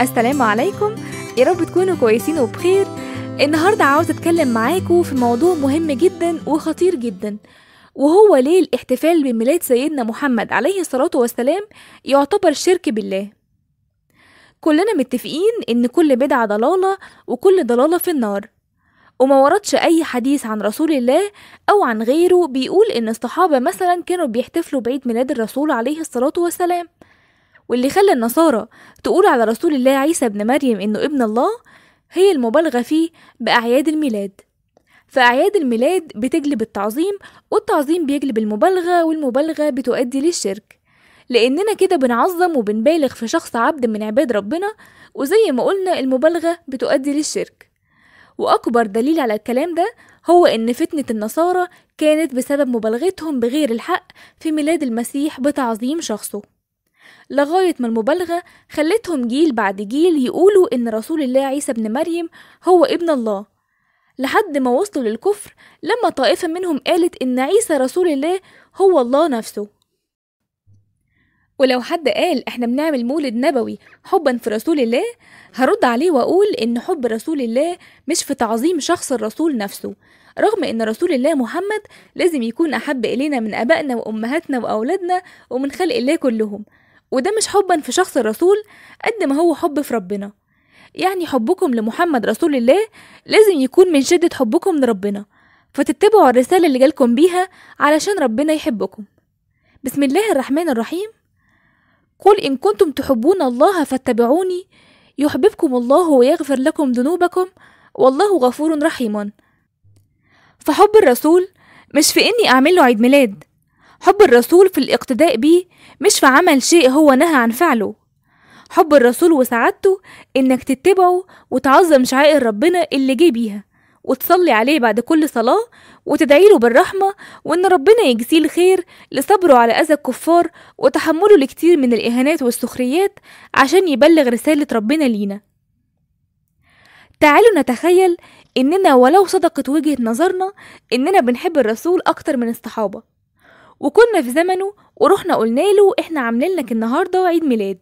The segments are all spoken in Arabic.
السلام عليكم يا رب تكونوا كويسين وبخير النهاردة عاوز أتكلم معاكم في موضوع مهم جدا وخطير جدا وهو ليه الاحتفال بميلاد سيدنا محمد عليه الصلاة والسلام يعتبر شرك بالله كلنا متفقين إن كل بدعة ضلالة وكل ضلالة في النار وما وردش أي حديث عن رسول الله أو عن غيره بيقول إن الصحابة مثلا كانوا بيحتفلوا بعيد ميلاد الرسول عليه الصلاة والسلام واللي خلى النصارى تقول على رسول الله عيسى ابن مريم إنه ابن الله هي المبالغة فيه بأعياد الميلاد فأعياد الميلاد بتجلب التعظيم والتعظيم بيجلب المبالغة والمبالغة بتؤدي للشرك لأننا كده بنعظم وبنبالغ في شخص عبد من عباد ربنا وزي ما قلنا المبالغة بتؤدي للشرك وأكبر دليل على الكلام ده هو إن فتنة النصارى كانت بسبب مبالغتهم بغير الحق في ميلاد المسيح بتعظيم شخصه لغاية ما المبالغة خلتهم جيل بعد جيل يقولوا إن رسول الله عيسى بن مريم هو ابن الله لحد ما وصلوا للكفر لما طائفة منهم قالت إن عيسى رسول الله هو الله نفسه ولو حد قال احنا بنعمل مولد نبوي حبا في رسول الله هرد عليه واقول ان حب رسول الله مش في تعظيم شخص الرسول نفسه رغم ان رسول الله محمد لازم يكون احب الينا من ابائنا وامهاتنا واولادنا ومن خلق الله كلهم وده مش حبا في شخص الرسول قد ما هو حب في ربنا يعني حبكم لمحمد رسول الله لازم يكون من شدة حبكم لربنا فتتبعوا الرسالة اللي جالكم بيها علشان ربنا يحبكم بسم الله الرحمن الرحيم قل إن كنتم تحبون الله فاتبعوني يحببكم الله ويغفر لكم ذنوبكم والله غفور رحيم فحب الرسول مش في إني أعمله عيد ميلاد حب الرسول في الاقتداء بيه مش في عمل شيء هو نهى عن فعله حب الرسول وسعادته إنك تتبعه وتعظم شعائر ربنا اللي جه بيها وتصلي عليه بعد كل صلاة وتدعيله بالرحمة وإن ربنا يجزيه الخير لصبره على أذى الكفار وتحمله لكتير من الإهانات والسخريات عشان يبلغ رسالة ربنا لينا تعالوا نتخيل إننا ولو صدقت وجهة نظرنا إننا بنحب الرسول أكتر من الصحابة وكنا في زمنه ورحنا قلنا له احنا عاملين لك النهارده عيد ميلاد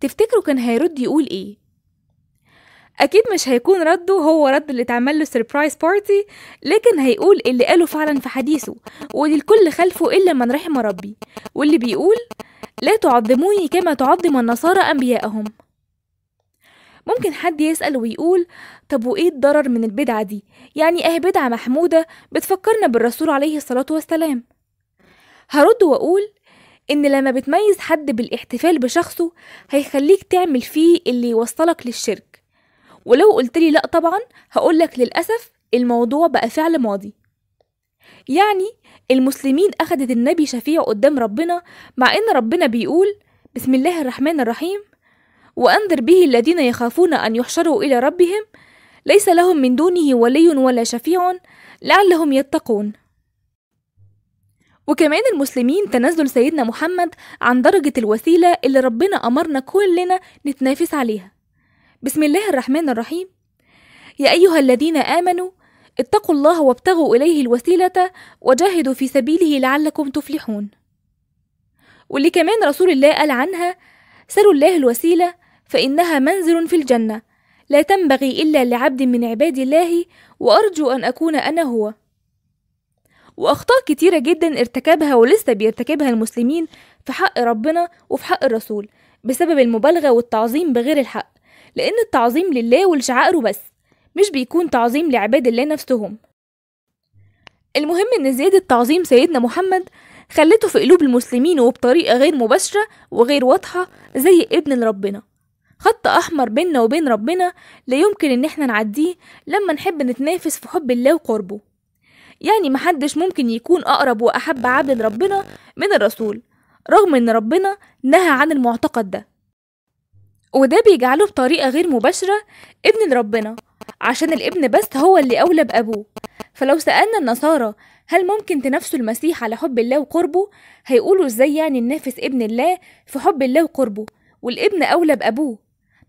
تفتكروا كان هيرد يقول ايه اكيد مش هيكون رده هو رد اللي اتعمل له سربرايز بارتي لكن هيقول اللي قاله فعلا في حديثه الكل خلفه الا من رحم ربي واللي بيقول لا تعظموني كما تعظم النصارى انبياءهم ممكن حد يسأل ويقول طب وإيه الضرر من البدعة دي؟ يعني أهي بدعة محمودة بتفكرنا بالرسول عليه الصلاة والسلام هرد واقول ان لما بتميز حد بالاحتفال بشخصه هيخليك تعمل فيه اللي يوصلك للشرك ولو قلت لي لا طبعا هقولك للاسف الموضوع بقى فعل ماضي يعني المسلمين أخدت النبي شفيع قدام ربنا مع إن ربنا بيقول بسم الله الرحمن الرحيم وأنذر به الذين يخافون أن يحشروا إلى ربهم ليس لهم من دونه ولي ولا شفيع لعلهم يتقون وكمان المسلمين تنزل سيدنا محمد عن درجة الوسيلة اللي ربنا أمرنا كلنا نتنافس عليها بسم الله الرحمن الرحيم يا أيها الذين آمنوا اتقوا الله وابتغوا إليه الوسيلة وجاهدوا في سبيله لعلكم تفلحون واللي كمان رسول الله قال عنها سلوا الله الوسيلة فإنها منزل في الجنة لا تنبغي إلا لعبد من عباد الله وأرجو أن أكون أنا هو وأخطاء كتيرة جدا ارتكبها ولسه بيرتكبها المسلمين في حق ربنا وفي حق الرسول بسبب المبالغة والتعظيم بغير الحق لأن التعظيم لله ولشعائره بس مش بيكون تعظيم لعباد الله نفسهم المهم إن زيادة تعظيم سيدنا محمد خلته في قلوب المسلمين وبطريقة غير مباشرة وغير واضحة زي ابن لربنا خط أحمر بيننا وبين ربنا لا يمكن إن احنا نعديه لما نحب نتنافس في حب الله وقربه يعني محدش ممكن يكون أقرب وأحب عبد لربنا من الرسول رغم إن ربنا نهى عن المعتقد ده وده بيجعله بطريقة غير مباشرة ابن لربنا عشان الابن بس هو اللي أولى بأبوه فلو سألنا النصارى هل ممكن تنافسوا المسيح على حب الله وقربه هيقولوا ازاي يعني ننافس ابن الله في حب الله وقربه والابن أولى بأبوه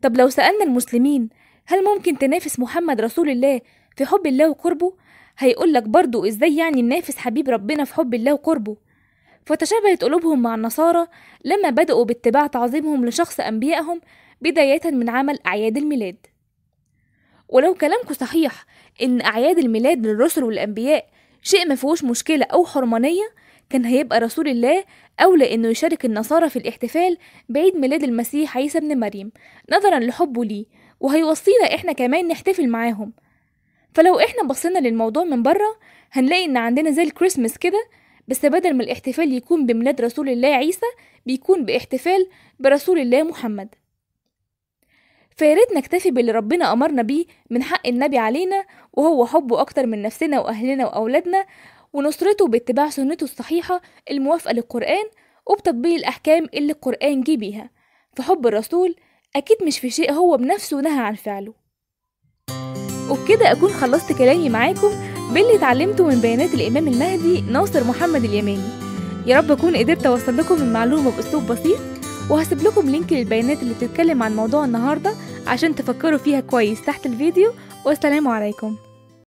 طب لو سألنا المسلمين هل ممكن تنافس محمد رسول الله في حب الله وقربه هيقول لك برضو ازاي يعني ننافس حبيب ربنا في حب الله وقربه فتشابهت قلوبهم مع النصارى لما بدأوا باتباع تعظيمهم لشخص أنبيائهم بداية من عمل أعياد الميلاد ولو كلامكم صحيح إن أعياد الميلاد للرسل والأنبياء شيء مفيهوش مشكلة أو حرمانية كان هيبقى رسول الله أولى إنه يشارك النصارى في الاحتفال بعيد ميلاد المسيح عيسى ابن مريم نظرا لحبه ليه وهيوصينا إحنا كمان نحتفل معاهم فلو احنا بصينا للموضوع من بره هنلاقي ان عندنا زي الكريسماس كده بس بدل ما الاحتفال يكون بميلاد رسول الله عيسى بيكون باحتفال برسول الله محمد فياريت نكتفي باللي ربنا أمرنا بيه من حق النبي علينا وهو حبه أكتر من نفسنا وأهلنا وأولادنا ونصرته باتباع سنته الصحيحة الموافقة للقرآن وبتطبيق الأحكام اللي القرآن جه بيها فحب الرسول أكيد مش في شيء هو بنفسه نهى عن فعله وبكده أكون خلصت كلامي معاكم باللي اتعلمته من بيانات الإمام المهدي ناصر محمد اليماني يا رب أكون قدرت أوصل لكم المعلومة بأسلوب بسيط وهسيب لكم لينك للبيانات اللي بتتكلم عن موضوع النهاردة عشان تفكروا فيها كويس تحت الفيديو والسلام عليكم